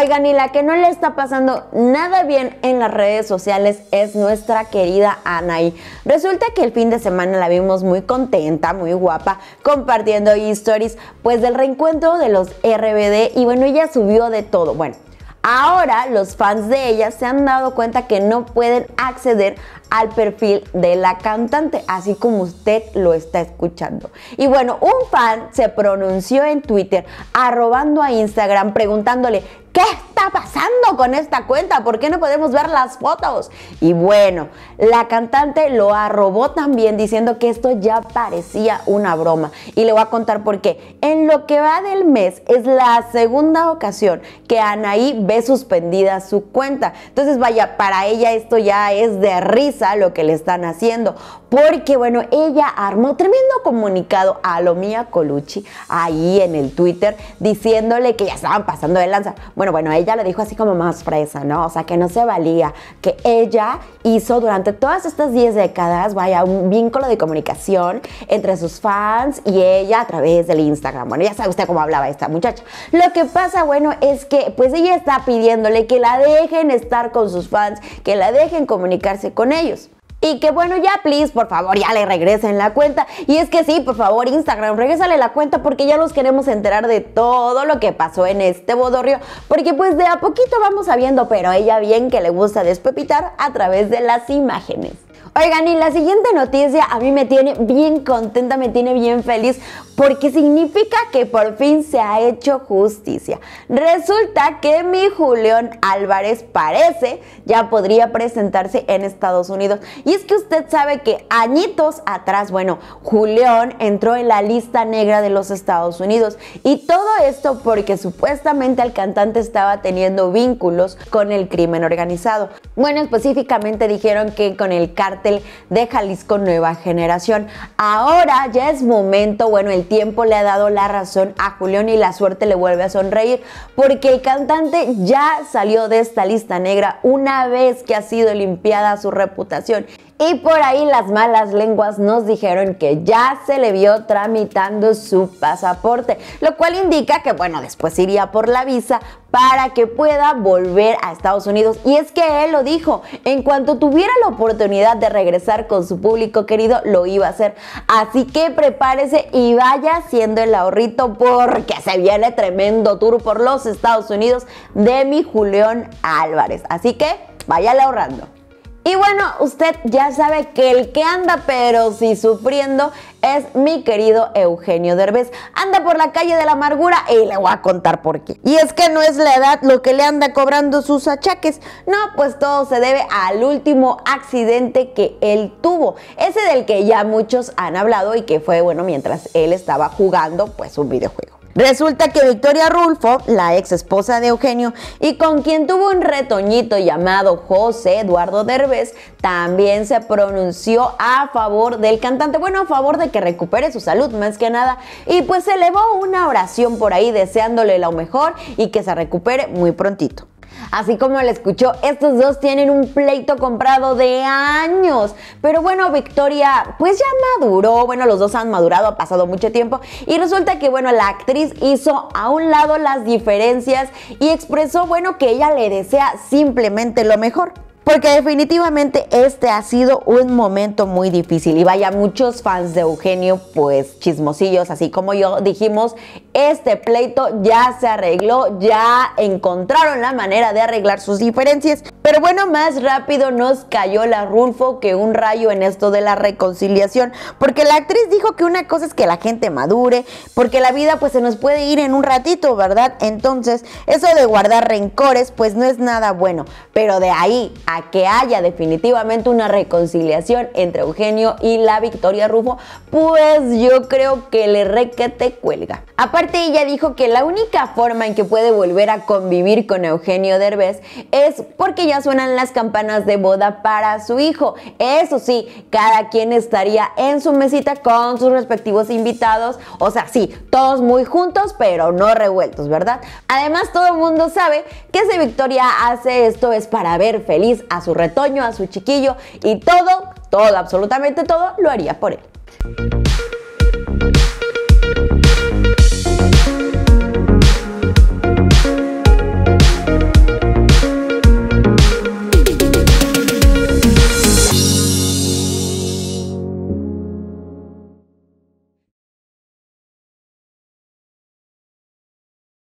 Oigan, y la que no le está pasando nada bien en las redes sociales es nuestra querida Anaí. Resulta que el fin de semana la vimos muy contenta, muy guapa, compartiendo historias pues del reencuentro de los RBD y bueno, ella subió de todo. Bueno, Ahora los fans de ella se han dado cuenta que no pueden acceder al perfil de la cantante, así como usted lo está escuchando. Y bueno, un fan se pronunció en Twitter, arrobando a Instagram, preguntándole, ¿qué pasando con esta cuenta? ¿Por qué no podemos ver las fotos? Y bueno, la cantante lo arrobó también diciendo que esto ya parecía una broma. Y le voy a contar por qué. En lo que va del mes es la segunda ocasión que Anaí ve suspendida su cuenta. Entonces vaya, para ella esto ya es de risa lo que le están haciendo. Porque bueno, ella armó tremendo comunicado a Lomía Colucci ahí en el Twitter diciéndole que ya estaban pasando de lanza. Bueno, bueno, ella dijo así como más fresa, ¿no? O sea, que no se valía, que ella hizo durante todas estas 10 décadas, vaya, un vínculo de comunicación entre sus fans y ella a través del Instagram. Bueno, ya sabe usted cómo hablaba esta muchacha. Lo que pasa, bueno, es que pues ella está pidiéndole que la dejen estar con sus fans, que la dejen comunicarse con ellos. Y que bueno, ya, please, por favor, ya le regresen la cuenta. Y es que sí, por favor, Instagram, regresale la cuenta porque ya los queremos enterar de todo lo que pasó en este bodorrio. Porque pues de a poquito vamos sabiendo, pero ella bien que le gusta despepitar a través de las imágenes. Oigan, y la siguiente noticia a mí me tiene bien contenta, me tiene bien feliz, porque significa que por fin se ha hecho justicia. Resulta que mi Julián Álvarez parece ya podría presentarse en Estados Unidos. Y es que usted sabe que añitos atrás, bueno, Julián entró en la lista negra de los Estados Unidos. Y todo esto porque supuestamente el cantante estaba teniendo vínculos con el crimen organizado. Bueno, específicamente dijeron que con el cartel de Jalisco Nueva Generación. Ahora ya es momento, bueno, el tiempo le ha dado la razón a Julián y la suerte le vuelve a sonreír porque el cantante ya salió de esta lista negra una vez que ha sido limpiada su reputación y por ahí las malas lenguas nos dijeron que ya se le vio tramitando su pasaporte, lo cual indica que, bueno, después iría por la visa para que pueda volver a Estados Unidos. Y es que él lo dijo, en cuanto tuviera la oportunidad de regresar con su público querido, lo iba a hacer. Así que prepárese y vaya haciendo el ahorrito porque se viene tremendo tour por los Estados Unidos de mi Julián Álvarez. Así que váyale ahorrando. Y bueno, usted ya sabe que el que anda pero sí sufriendo es mi querido Eugenio Derbez. Anda por la calle de la amargura y le voy a contar por qué. Y es que no es la edad lo que le anda cobrando sus achaques. No, pues todo se debe al último accidente que él tuvo. Ese del que ya muchos han hablado y que fue, bueno, mientras él estaba jugando pues un videojuego. Resulta que Victoria Rulfo, la ex esposa de Eugenio y con quien tuvo un retoñito llamado José Eduardo Derbez, también se pronunció a favor del cantante, bueno, a favor de que recupere su salud más que nada, y pues elevó una oración por ahí deseándole lo mejor y que se recupere muy prontito. Así como la escuchó, estos dos tienen un pleito comprado de años. Pero bueno, Victoria, pues ya maduró. Bueno, los dos han madurado, ha pasado mucho tiempo. Y resulta que, bueno, la actriz hizo a un lado las diferencias y expresó, bueno, que ella le desea simplemente lo mejor porque definitivamente este ha sido un momento muy difícil y vaya muchos fans de Eugenio, pues chismosillos, así como yo, dijimos, este pleito ya se arregló, ya encontraron la manera de arreglar sus diferencias pero bueno, más rápido nos cayó la Rulfo que un rayo en esto de la reconciliación, porque la actriz dijo que una cosa es que la gente madure, porque la vida pues se nos puede ir en un ratito, ¿verdad? Entonces, eso de guardar rencores pues no es nada bueno, pero de ahí a que haya definitivamente una reconciliación entre Eugenio y la Victoria Rufo, pues yo creo que le requete cuelga. Aparte ella dijo que la única forma en que puede volver a convivir con Eugenio Derbez es porque suenan las campanas de boda para su hijo. Eso sí, cada quien estaría en su mesita con sus respectivos invitados. O sea, sí, todos muy juntos, pero no revueltos, ¿verdad? Además, todo el mundo sabe que si Victoria hace esto es para ver feliz a su retoño, a su chiquillo y todo, todo, absolutamente todo, lo haría por él.